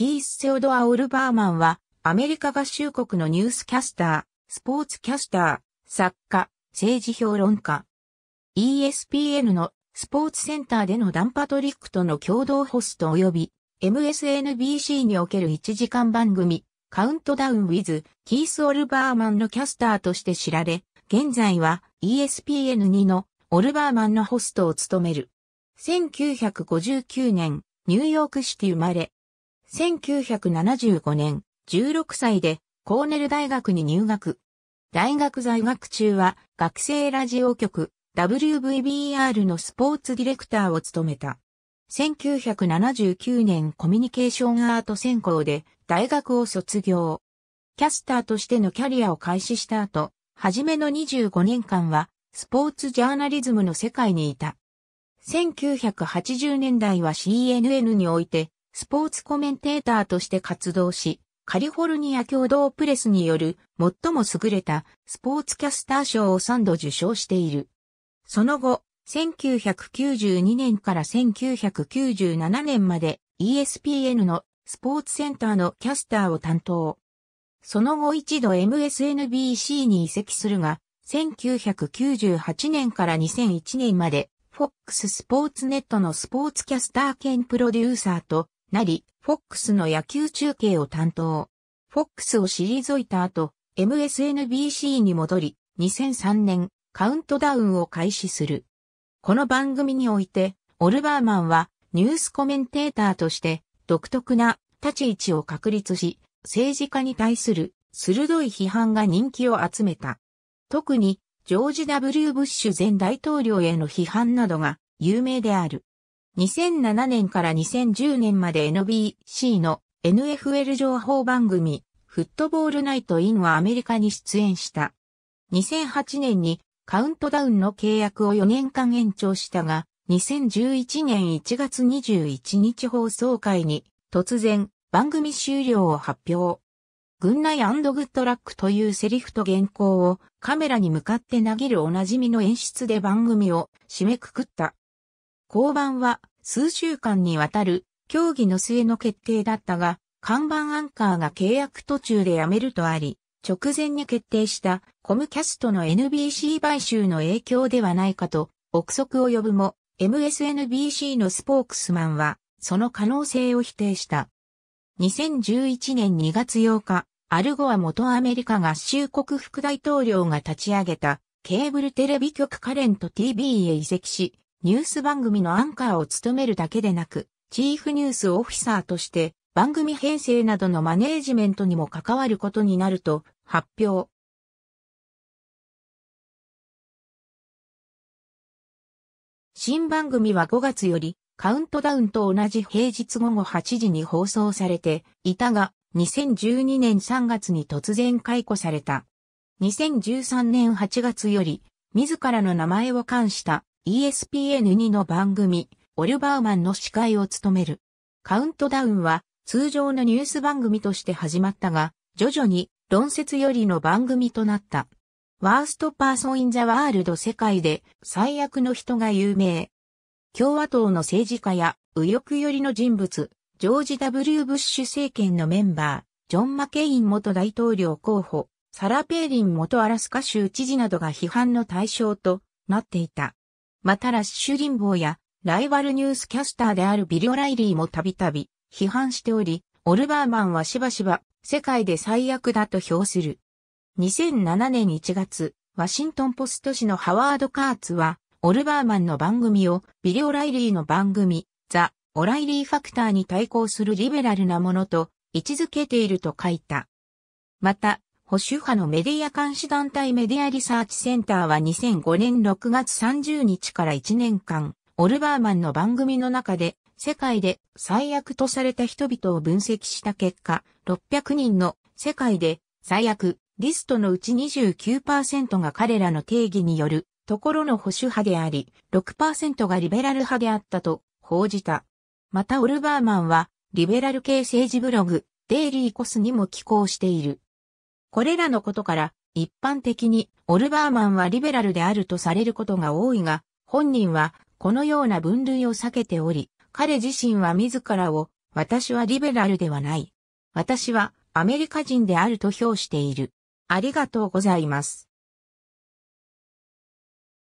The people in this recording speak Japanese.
キース・セオドア・オルバーマンは、アメリカ合衆国のニュースキャスター、スポーツキャスター、作家、政治評論家。ESPN のスポーツセンターでのダンパトリックとの共同ホスト及び MSNBC における1時間番組カウントダウンウィズキース・オルバーマンのキャスターとして知られ、現在は ESPN2 のオルバーマンのホストを務める。1959年ニューヨーク市で生まれ、1975年、16歳でコーネル大学に入学。大学在学中は学生ラジオ局 WVBR のスポーツディレクターを務めた。1979年コミュニケーションアート専攻で大学を卒業。キャスターとしてのキャリアを開始した後、初めの25年間はスポーツジャーナリズムの世界にいた。1980年代は CNN においてスポーツコメンテーターとして活動し、カリフォルニア共同プレスによる最も優れたスポーツキャスター賞を3度受賞している。その後、1992年から1997年まで ESPN のスポーツセンターのキャスターを担当。その後一度 MSNBC に移籍するが、1998年から2001年まで FOX スポーツネットのスポーツキャスター兼プロデューサーとなり、フォックスの野球中継を担当。フォックスを退いた後、MSNBC に戻り、2003年、カウントダウンを開始する。この番組において、オルバーマンはニュースコメンテーターとして独特な立ち位置を確立し、政治家に対する鋭い批判が人気を集めた。特に、ジョージ・ W・ ブッシュ前大統領への批判などが有名である。2007年から2010年まで NBC の NFL 情報番組、フットボールナイトインはアメリカに出演した。2008年にカウントダウンの契約を4年間延長したが、2011年1月21日放送会に突然番組終了を発表。グンナイグッドラックというセリフと原稿をカメラに向かって投げるおなじみの演出で番組を締めくくった。交番は数週間にわたる協議の末の決定だったが、看板アンカーが契約途中で辞めるとあり、直前に決定したコムキャストの NBC 買収の影響ではないかと憶測を呼ぶも、MSNBC のスポークスマンは、その可能性を否定した。2011年2月8日、アルゴは元アメリカ合衆国副大統領が立ち上げたケーブルテレビ局カレント TV へ移籍し、ニュース番組のアンカーを務めるだけでなく、チーフニュースオフィサーとして番組編成などのマネージメントにも関わることになると発表。新番組は5月よりカウントダウンと同じ平日午後8時に放送されていたが、2012年3月に突然解雇された。2013年8月より、自らの名前を冠した ESPN2 の番組、オルバーマンの司会を務める。カウントダウンは通常のニュース番組として始まったが、徐々に論説よりの番組となった。ワーストパーソン・イン・ザ・ワールド世界で最悪の人が有名。共和党の政治家や右翼寄りの人物、ジョージ・ W・ ブッシュ政権のメンバー、ジョン・マケイン元大統領候補、サラ・ペーリン元アラスカ州知事などが批判の対象となっていた。またラッシュリンボーや、ライバルニュースキャスターであるビリオ・ライリーもたびたび批判しており、オルバーマンはしばしば世界で最悪だと評する。2007年1月、ワシントンポスト紙のハワード・カーツは、オルバーマンの番組をビリオ・ライリーの番組、ザ・オライリー・ファクターに対抗するリベラルなものと位置づけていると書いた。また、保守派のメディア監視団体メディアリサーチセンターは2005年6月30日から1年間、オルバーマンの番組の中で、世界で最悪とされた人々を分析した結果、600人の世界で最悪リストのうち29%が彼らの定義によるところの保守派であり、6%がリベラル派であったと報じた。またオルバーマンは、リベラル系政治ブログ、デイリーコスにも寄稿している。これらのことから、一般的にオルバーマンはリベラルであるとされることが多いが、本人はこのような分類を避けており、彼自身は自らを、私はリベラルではない。私はアメリカ人であると評している。ありがとうございます。